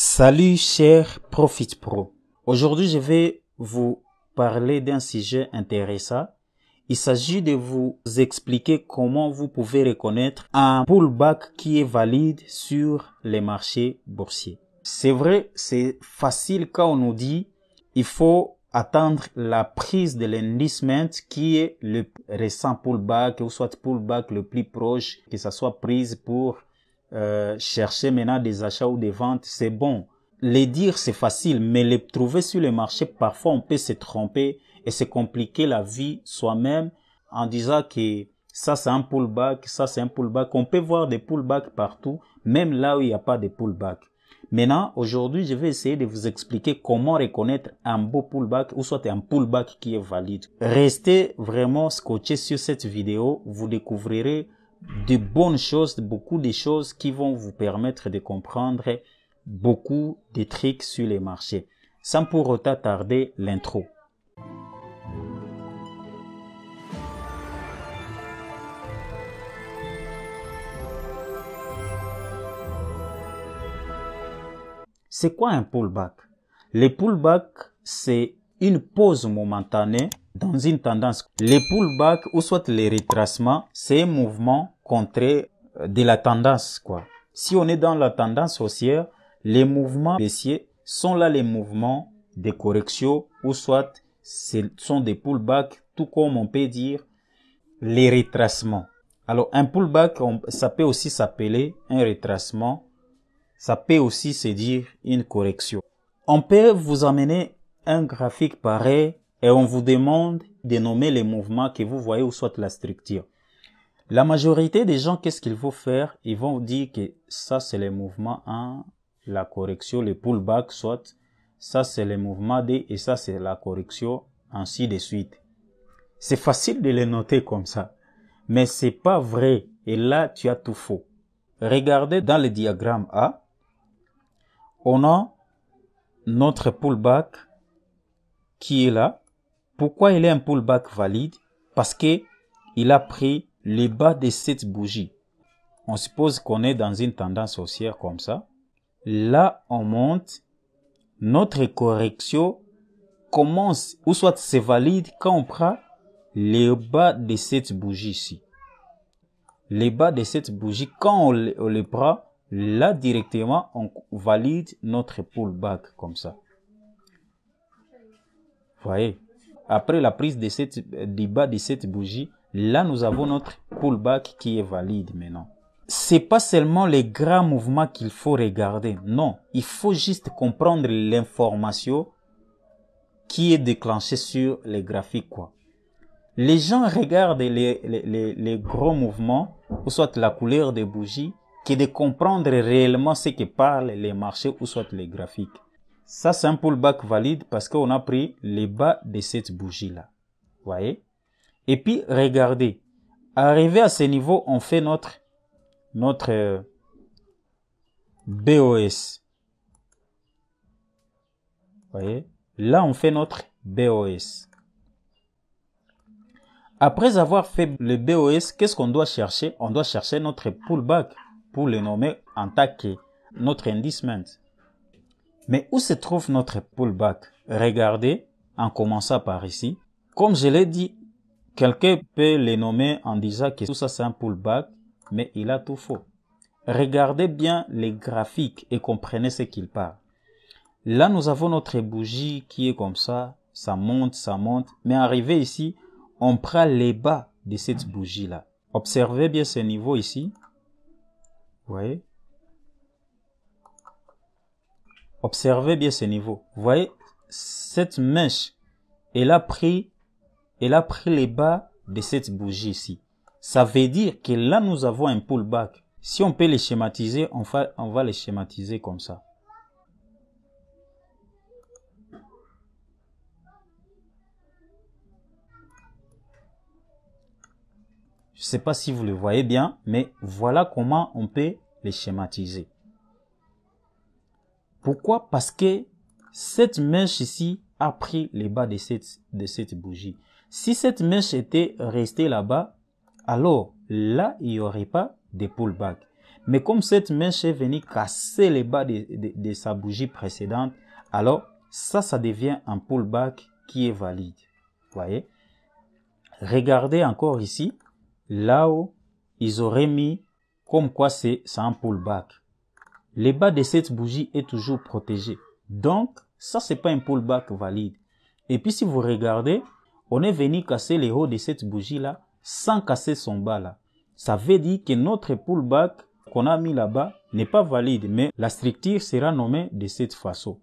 Salut cher Profit Pro. Aujourd'hui, je vais vous parler d'un sujet intéressant. Il s'agit de vous expliquer comment vous pouvez reconnaître un pullback qui est valide sur les marchés boursiers. C'est vrai, c'est facile quand on nous dit il faut attendre la prise de l'endissement qui est le récent pullback ou soit pullback le plus proche que ça soit prise pour euh, chercher maintenant des achats ou des ventes, c'est bon. Les dire, c'est facile, mais les trouver sur le marché, parfois on peut se tromper et se compliquer la vie soi-même en disant que ça c'est un pullback, ça c'est un pullback. On peut voir des pullbacks partout, même là où il n'y a pas de pullback. Maintenant, aujourd'hui, je vais essayer de vous expliquer comment reconnaître un beau pullback ou soit un pullback qui est valide. Restez vraiment scotché sur cette vidéo, vous découvrirez de bonnes choses, beaucoup de choses qui vont vous permettre de comprendre beaucoup de tricks sur les marchés, sans pour autant tarder l'intro. C'est quoi un pullback Le pullback, c'est une pause momentanée dans une tendance. Les pullbacks ou soit les retracements, c'est un mouvement contraire euh, de la tendance, quoi. Si on est dans la tendance haussière, les mouvements baissiers sont là les mouvements des corrections ou soit ce sont des pullbacks, tout comme on peut dire les retracements. Alors un pullback, ça peut aussi s'appeler un retracement, ça peut aussi se dire une correction. On peut vous amener un graphique pareil et on vous demande de nommer les mouvements que vous voyez ou soit la structure. La majorité des gens, qu'est-ce qu'ils vont faire Ils vont dire que ça, c'est les mouvements 1, la correction, le pullback, soit ça, c'est les mouvements D et ça, c'est la correction, ainsi de suite. C'est facile de les noter comme ça, mais c'est pas vrai. Et là, tu as tout faux. Regardez dans le diagramme A, on a notre pullback qui est là, pourquoi il est un pullback valide Parce que il a pris le bas de cette bougie. On suppose qu'on est dans une tendance haussière comme ça. Là, on monte. Notre correction commence ou soit c'est valide quand on prend le bas de cette bougie ici. Le bas de cette bougie, quand on le, prend, là directement, on valide notre pullback comme ça. Vous voyez après la prise de cette, débat de cette bougie, là, nous avons notre pullback qui est valide maintenant. C'est pas seulement les grands mouvements qu'il faut regarder. Non, il faut juste comprendre l'information qui est déclenchée sur les graphiques, quoi. Les gens regardent les, les, les, les gros mouvements, ou soit la couleur des bougies, que de comprendre réellement ce que parlent les marchés ou soit les graphiques. Ça, c'est un pullback valide parce qu'on a pris les bas de cette bougie-là. voyez Et puis, regardez. Arrivé à ce niveau, on fait notre, notre Vous euh, BOS. voyez Là, on fait notre BOS. Après avoir fait le BOS, qu'est-ce qu'on doit chercher On doit chercher notre pullback pour le nommer en tant que notre indicement. Mais où se trouve notre pullback Regardez, en commençant par ici. Comme je l'ai dit, quelqu'un peut les nommer en disant que tout ça c'est un pullback, mais il a tout faux. Regardez bien les graphiques et comprenez ce qu'il parle. Là, nous avons notre bougie qui est comme ça, ça monte, ça monte, mais arrivé ici, on prend les bas de cette bougie-là. Observez bien ce niveau ici. Vous voyez Observez bien ce niveau. Vous voyez, cette mèche, elle a pris, elle a pris les bas de cette bougie ici. Ça veut dire que là, nous avons un pullback. Si on peut les schématiser, on va, on va les schématiser comme ça. Je ne sais pas si vous le voyez bien, mais voilà comment on peut les schématiser. Pourquoi Parce que cette mèche ici a pris les bas de cette, de cette bougie. Si cette mèche était restée là-bas, alors là, il n'y aurait pas de pullback. Mais comme cette mèche est venue casser les bas de, sa bougie précédente, alors ça, ça devient un pullback qui est valide. Voyez Regardez encore ici, là-haut, ils auraient mis comme quoi c'est un pullback le bas de cette bougie est toujours protégé. Donc, ça, c'est pas un pullback valide. Et puis, si vous regardez, on est venu casser le haut de cette bougie-là sans casser son bas-là. Ça veut dire que notre pullback qu'on a mis là-bas n'est pas valide, mais la structure sera nommée de cette façon.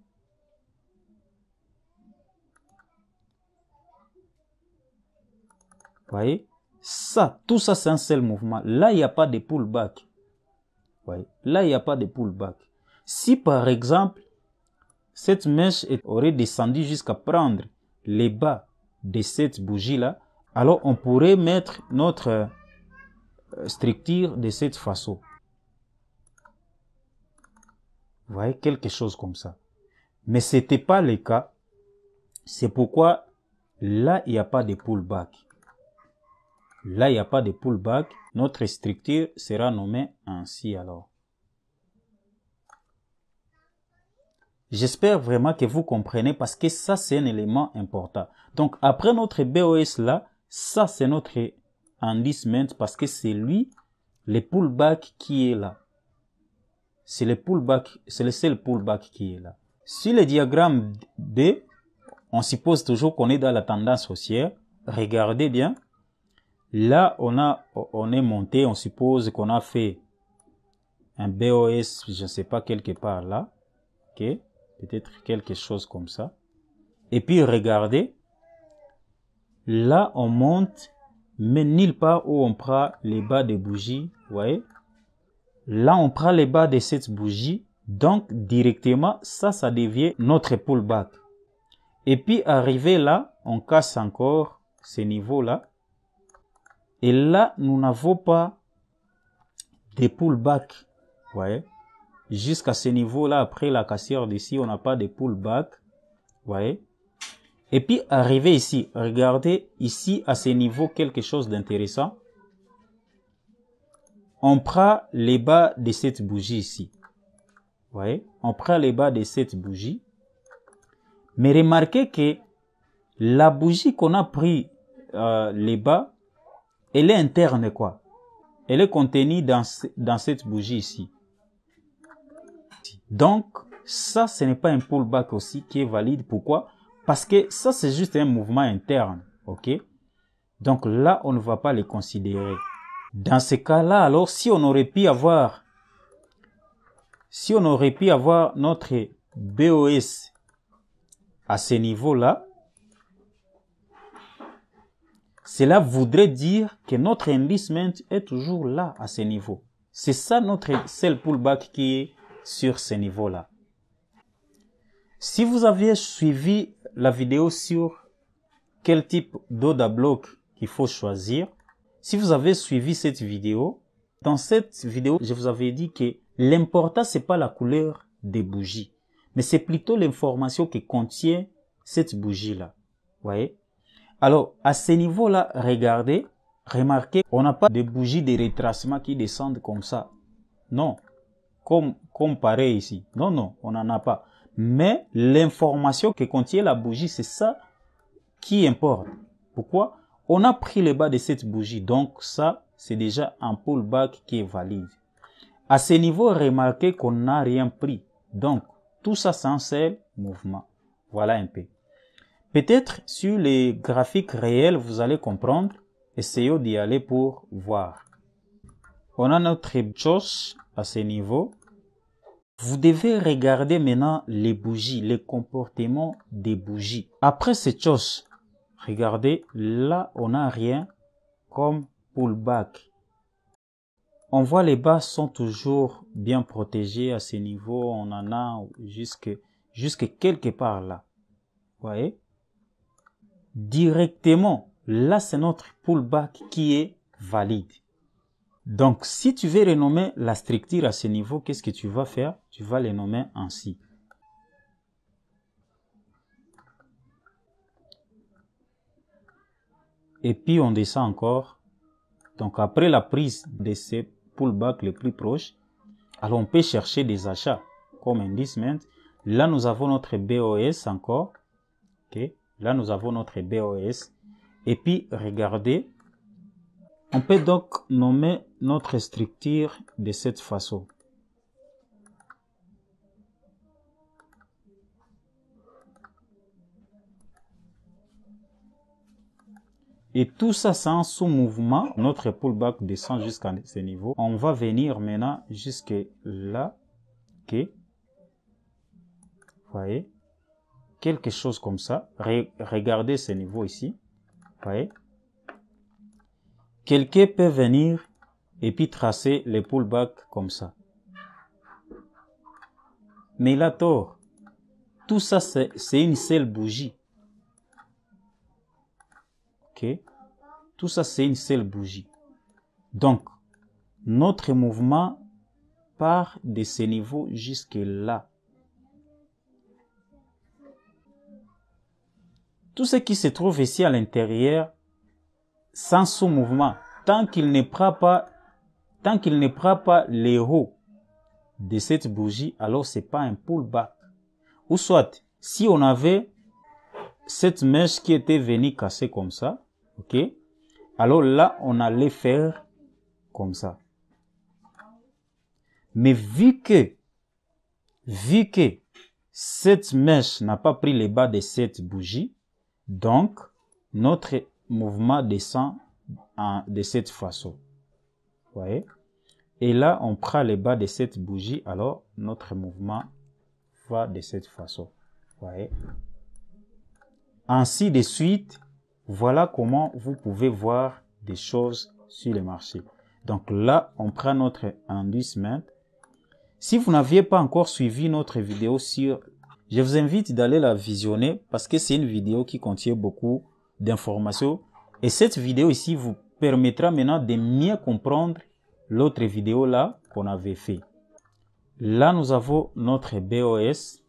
Vous voyez Ça, tout ça, c'est un seul mouvement. Là, il n'y a pas de pullback. Là, il n'y a pas de pullback. Si par exemple, cette mèche aurait descendu jusqu'à prendre les bas de cette bougie-là, alors on pourrait mettre notre euh, structure de cette façon. Vous voyez, quelque chose comme ça. Mais ce n'était pas le cas. C'est pourquoi là, il n'y a pas de pullback. Là, il n'y a pas de pullback. Notre structure sera nommée ainsi alors. J'espère vraiment que vous comprenez parce que ça, c'est un élément important. Donc, après notre BOS là, ça, c'est notre enlistment parce que c'est lui, le pullback qui est là. C'est le pullback, c'est le seul pullback qui est là. Sur le diagramme B, on suppose toujours qu'on est dans la tendance haussière. Regardez bien. Là, on, a, on est monté, on suppose qu'on a fait un BOS, je ne sais pas, quelque part là. ok Peut-être quelque chose comme ça. Et puis, regardez. Là, on monte, mais nulle part où on prend les bas des bougies. ouais Là, on prend les bas de cette bougie. Donc, directement, ça, ça devient notre pullback. Et puis, arrivé là, on casse encore ce niveau-là. Et là, nous n'avons pas des pullback, voyez Jusqu'à ce niveau-là, après la cassière d'ici, on n'a pas de pullback, voyez Et puis, arrivé ici, regardez ici, à ce niveau, quelque chose d'intéressant. On prend les bas de cette bougie ici. voyez On prend les bas de cette bougie. Mais remarquez que la bougie qu'on a pris euh, les bas, elle est interne, quoi. Elle est contenue dans, dans cette bougie ici. Donc, ça, ce n'est pas un pullback aussi qui est valide. Pourquoi Parce que ça, c'est juste un mouvement interne. OK Donc là, on ne va pas les considérer. Dans ce cas-là, alors, si on aurait pu avoir, si on aurait pu avoir notre BOS à ce niveau-là, cela voudrait dire que notre investment est toujours là à ce niveau. C'est ça notre seul pullback qui est sur ce niveau-là. Si vous aviez suivi la vidéo sur quel type à block qu'il faut choisir, si vous avez suivi cette vidéo, dans cette vidéo, je vous avais dit que l'important c'est pas la couleur des bougies, mais c'est plutôt l'information qui contient cette bougie-là. Voyez? Alors, à ce niveau-là, regardez, remarquez, on n'a pas de bougie de retracement qui descendent comme ça. Non. Comme, comme pareil ici. Non, non, on n'en a pas. Mais l'information que contient la bougie, c'est ça qui importe. Pourquoi On a pris le bas de cette bougie. Donc ça, c'est déjà un pullback qui est valide. À ce niveau, remarquez qu'on n'a rien pris. Donc, tout ça sans seul mouvement. Voilà un peu. Peut-être sur les graphiques réels, vous allez comprendre. Essayons d'y aller pour voir. On a notre chose à ce niveau. Vous devez regarder maintenant les bougies, les comportements des bougies. Après cette chose, regardez, là, on n'a rien comme pullback. On voit les bas sont toujours bien protégés à ce niveau. On en a jusque, jusque quelque part là. Vous voyez? directement. Là, c'est notre pullback qui est valide. Donc, si tu veux renommer la structure à ce niveau, qu'est-ce que tu vas faire Tu vas les nommer ainsi. Et puis, on descend encore. Donc, après la prise de ces pullbacks les plus proches, alors on peut chercher des achats comme indicement. Là, nous avons notre BOS encore. ok Là, nous avons notre BOS. Et puis, regardez, on peut donc nommer notre structure de cette façon. Et tout ça, sans sous-mouvement. Notre pullback descend jusqu'à ce niveau. On va venir maintenant jusque là. OK. Vous voyez quelque chose comme ça. regardez ce niveau ici. Voyez. Quelqu'un peut venir et puis tracer les pullback comme ça. Mais il a tort. Tout ça, c'est une seule bougie. OK? Tout ça, c'est une seule bougie. Donc, notre mouvement part de ce niveau jusque là. Tout ce qui se trouve ici à l'intérieur, sans sous-mouvement, tant qu'il ne prend pas, tant qu'il ne prend pas les hauts de cette bougie, alors c'est pas un pullback. Ou soit, si on avait cette mèche qui était venue casser comme ça, ok, alors là, on allait faire comme ça. Mais vu que, vu que cette mèche n'a pas pris les bas de cette bougie, donc, notre mouvement descend de cette façon. voyez Et là, on prend le bas de cette bougie, alors notre mouvement va de cette façon. voyez Ainsi de suite, voilà comment vous pouvez voir des choses sur le marché. Donc là, on prend notre inducement. Si vous n'aviez pas encore suivi notre vidéo sur je vous invite d'aller la visionner parce que c'est une vidéo qui contient beaucoup d'informations. Et cette vidéo ici vous permettra maintenant de mieux comprendre l'autre vidéo là qu'on avait fait. Là, nous avons notre BOS.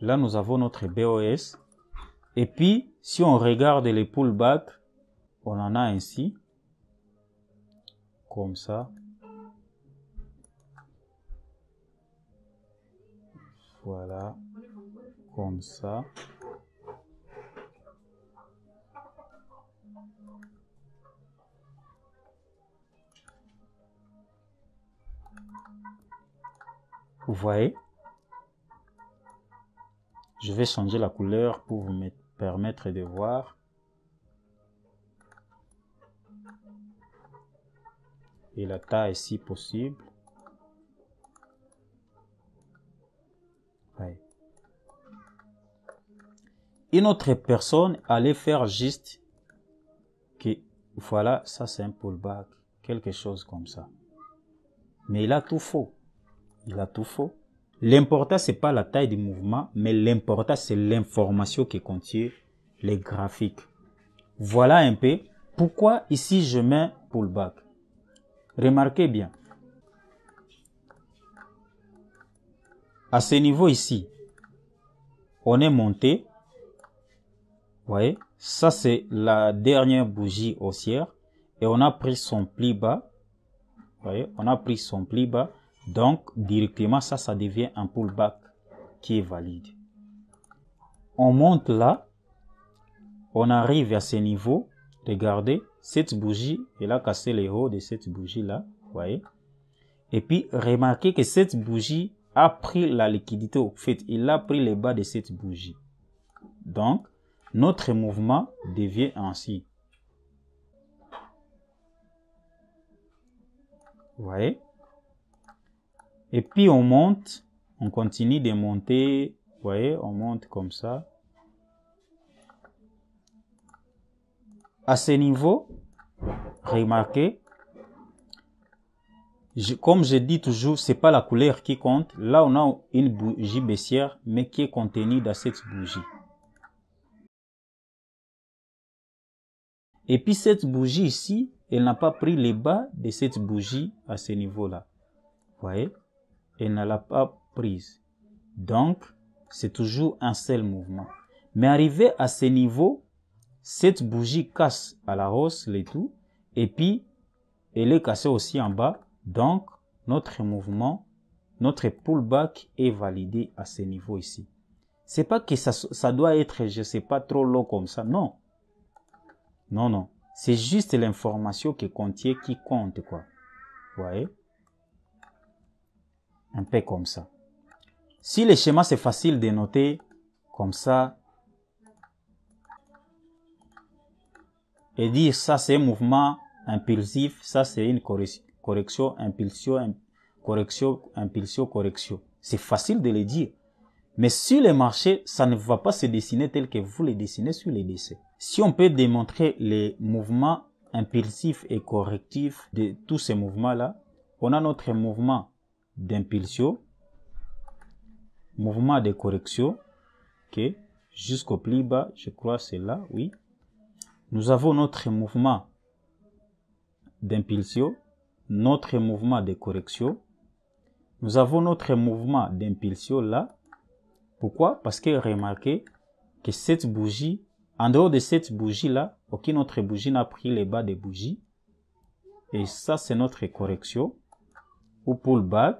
Là, nous avons notre BOS. Et puis, si on regarde les pullbacks, on en a ainsi. Comme ça. Voilà, comme ça. Vous voyez Je vais changer la couleur pour vous permettre de voir. Et la taille si possible. une autre personne allait faire juste que voilà, ça c'est un pullback, quelque chose comme ça. Mais il a tout faux. Il a tout faux. L'important c'est pas la taille du mouvement, mais l'important c'est l'information qui contient les graphiques. Voilà un peu pourquoi ici je mets pullback. Remarquez bien. À ce niveau ici, on est monté voyez, ça c'est la dernière bougie haussière et on a pris son pli bas. Vous voyez, on a pris son pli bas. Donc, directement, ça, ça devient un pullback qui est valide. On monte là. On arrive à ce niveau. Regardez, cette bougie, elle a cassé les hauts de cette bougie-là. Vous voyez Et puis, remarquez que cette bougie a pris la liquidité. En fait, il a pris les bas de cette bougie. Donc, notre mouvement devient ainsi. Vous voyez Et puis on monte, on continue de monter. Vous voyez, on monte comme ça. À ce niveau, remarquez, comme je dis toujours, c'est pas la couleur qui compte. Là, on a une bougie baissière, mais qui est contenue dans cette bougie. Et puis cette bougie ici, elle n'a pas pris les bas de cette bougie à ce niveau-là. Vous voyez Elle ne l'a pas prise. Donc, c'est toujours un seul mouvement. Mais arrivé à ce niveau, cette bougie casse à la hausse les tout. Et puis, elle est cassée aussi en bas. Donc, notre mouvement, notre pullback est validé à ce niveau ici. C'est pas que ça, ça doit être, je sais pas, trop long comme ça. Non. Non, non. C'est juste l'information qui contient qui compte, quoi. Vous voyez Un peu comme ça. Si le schéma, c'est facile de noter comme ça et dire ça, c'est un mouvement impulsif, ça, c'est une correction, impulsion, correction, impulsion, correction. C'est facile de le dire. Mais sur les marchés ça ne va pas se dessiner tel que vous le dessinez sur les décès. Si on peut démontrer les mouvements impulsifs et correctifs de tous ces mouvements-là, on a notre mouvement d'impulsion, mouvement de correction, jusqu'au plus bas, je crois c'est là, oui. Nous avons notre mouvement d'impulsion, notre mouvement de correction. Nous avons notre mouvement d'impulsion là. Pourquoi Parce que remarquez que cette bougie en dehors de cette bougie-là, aucune autre bougie n'a pris les bas des bougies. Et ça, c'est notre correction. Ou pullback.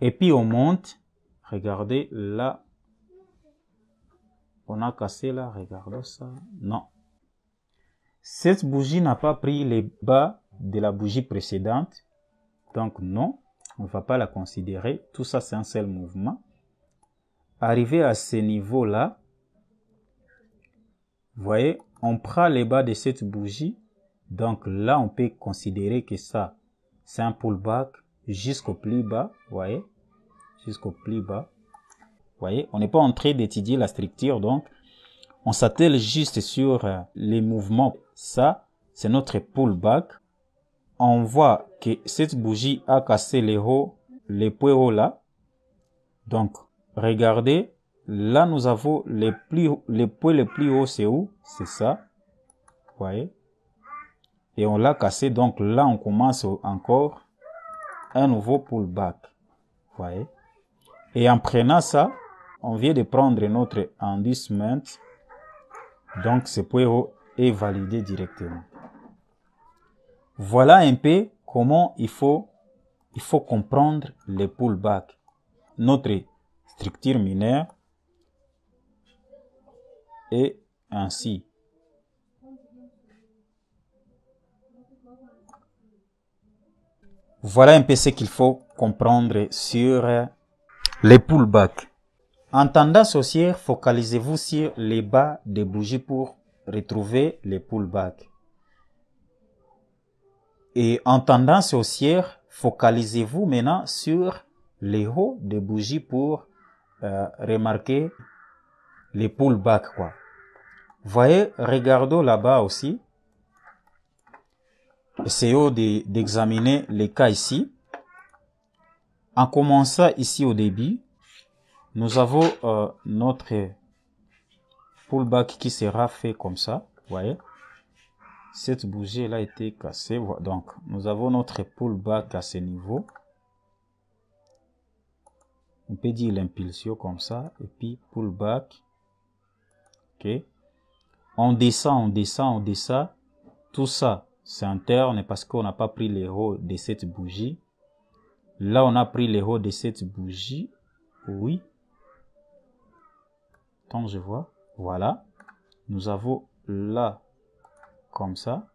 Et puis on monte. Regardez là. On a cassé là. Regardez ça. Non. Cette bougie n'a pas pris les bas de la bougie précédente. Donc non, on ne va pas la considérer. Tout ça, c'est un seul mouvement. Arrivé à ce niveau-là, voyez, on prend les bas de cette bougie. Donc là, on peut considérer que ça, c'est un pullback jusqu'au plus bas. voyez, jusqu'au plus bas. voyez, on n'est pas en train d'étudier la structure. Donc, on s'attelle juste sur euh, les mouvements. Ça, c'est notre pullback. On voit que cette bougie a cassé les hauts, les points hauts là. Donc, regardez, Là, nous avons les, plus, les les plus hauts, c'est où C'est ça. Vous voyez Et on l'a cassé. Donc là, on commence encore un nouveau pullback. Vous voyez Et en prenant ça, on vient de prendre notre inducement. Donc, ce point est validé directement. Voilà un peu comment il faut, il faut comprendre les pullbacks. Notre structure mineure et ainsi. Voilà un peu ce qu'il faut comprendre sur les pullbacks. En tendance haussière, focalisez-vous sur les bas des bougies pour retrouver les pullbacks. Et en tendance haussière, focalisez-vous maintenant sur les hauts des bougies pour euh, remarquer les pullbacks. Quoi voyez, regardons là-bas aussi. Essayons d'examiner les cas ici. En commençant ici au début, nous avons euh, notre pullback qui sera fait comme ça. voyez Cette bougie là a été cassée. Donc, nous avons notre pullback à ce niveau. On peut dire l'impulsion comme ça. Et puis, pullback. OK on descend, on descend, on descend. Tout ça, c'est interne parce qu'on n'a pas pris les hauts de cette bougie. Là, on a pris les hauts de cette bougie. Oui. Tant je vois. Voilà. Nous avons là, comme ça.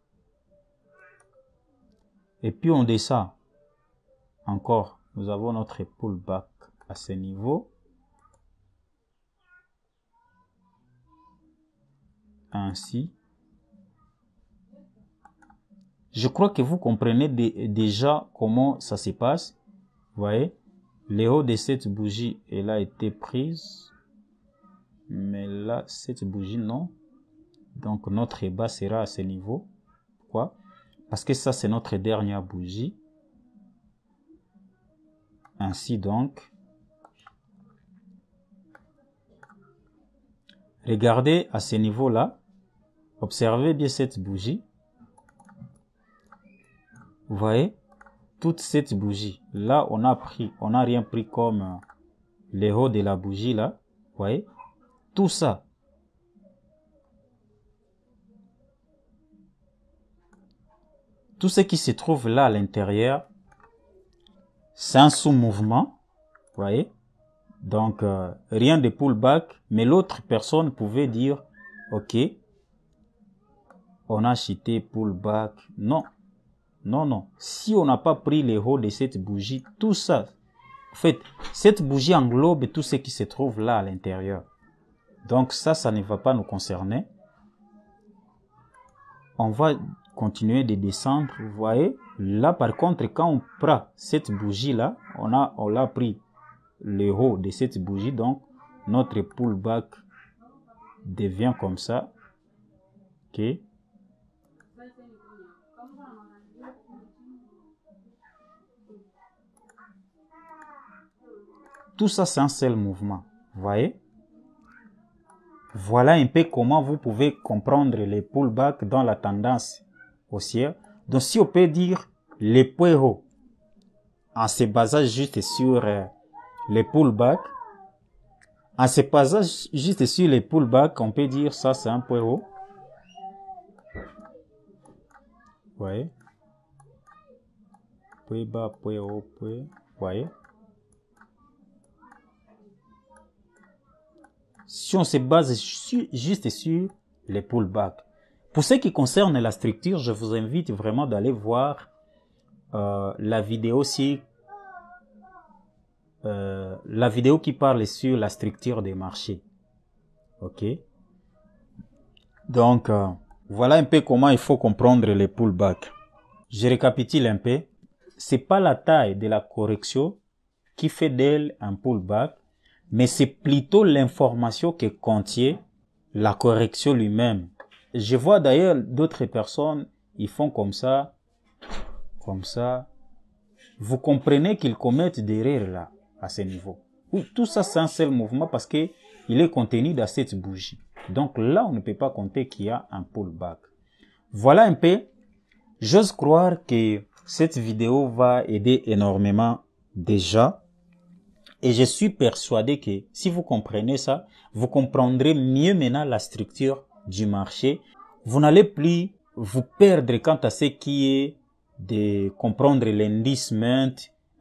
Et puis, on descend. Encore, nous avons notre pullback à ce niveau. ainsi. Je crois que vous comprenez déjà comment ça se passe. Vous voyez, le haut de cette bougie, elle a été prise. Mais là, cette bougie, non. Donc, notre bas sera à ce niveau. Pourquoi Parce que ça, c'est notre dernière bougie. Ainsi donc, Regardez à ce niveau-là. Observez bien cette bougie. Vous voyez Toute cette bougie. Là, on a pris, on n'a rien pris comme euh, le haut de la bougie là. Vous voyez Tout ça. Tout ce qui se trouve là à l'intérieur, c'est un sous-mouvement. Vous voyez donc, euh, rien de pullback, mais l'autre personne pouvait dire, OK, on a acheté pullback. Non, non, non. Si on n'a pas pris les hauts de cette bougie, tout ça, en fait, cette bougie englobe tout ce qui se trouve là à l'intérieur. Donc ça, ça ne va pas nous concerner. On va continuer de descendre, vous voyez. Là, par contre, quand on prend cette bougie-là, on a, on l'a pris le haut de cette bougie. Donc, notre pullback devient comme ça. OK. Tout ça, c'est un seul mouvement. Voyez Voilà un peu comment vous pouvez comprendre les pullbacks dans la tendance haussière. Donc, si on peut dire les pull en se basant juste sur euh, les pullbacks. À ce passage, juste sur les pullbacks, on peut dire ça, c'est un point haut. Vous voyez Point bas, point haut, point. Vous Si on se base juste sur les pullbacks. Pour ce qui concerne la structure, je vous invite vraiment d'aller voir euh, la vidéo si euh, la vidéo qui parle sur la structure des marchés. Ok. Donc, euh, voilà un peu comment il faut comprendre les pullbacks. Je récapitule un peu. C'est pas la taille de la correction qui fait d'elle un pullback, mais c'est plutôt l'information qui contient la correction lui-même. Je vois d'ailleurs d'autres personnes, ils font comme ça, comme ça. Vous comprenez qu'ils commettent des erreurs là à ce niveau. Oui, tout ça, c'est un seul mouvement parce que il est contenu dans cette bougie. Donc là, on ne peut pas compter qu'il y a un pullback. Voilà un peu. J'ose croire que cette vidéo va aider énormément déjà. Et je suis persuadé que si vous comprenez ça, vous comprendrez mieux maintenant la structure du marché. Vous n'allez plus vous perdre quant à ce qui est de comprendre l'indice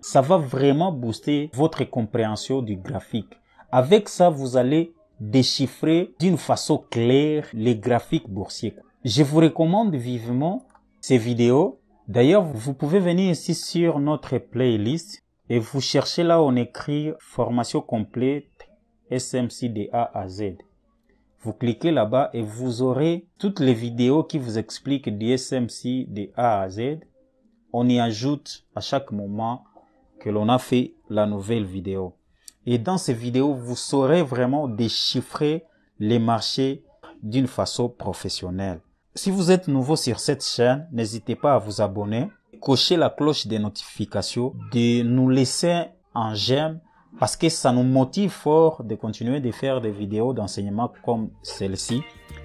ça va vraiment booster votre compréhension du graphique. Avec ça, vous allez déchiffrer d'une façon claire les graphiques boursiers. Je vous recommande vivement ces vidéos. D'ailleurs, vous pouvez venir ici sur notre playlist et vous cherchez là on écrit formation complète SMC A à Z. Vous cliquez là-bas et vous aurez toutes les vidéos qui vous expliquent du SMC de A à Z. On y ajoute à chaque moment que l'on a fait la nouvelle vidéo. Et dans ces vidéos, vous saurez vraiment déchiffrer les marchés d'une façon professionnelle. Si vous êtes nouveau sur cette chaîne, n'hésitez pas à vous abonner, cocher la cloche des notifications, de nous laisser un j'aime parce que ça nous motive fort de continuer de faire des vidéos d'enseignement comme celle-ci.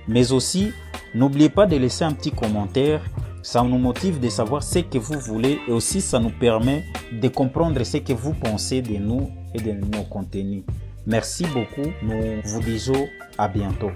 Mais aussi, n'oubliez pas de laisser un petit commentaire ça nous motive de savoir ce que vous voulez et aussi ça nous permet de comprendre ce que vous pensez de nous et de nos contenus. Merci beaucoup. Nous vous disons à bientôt.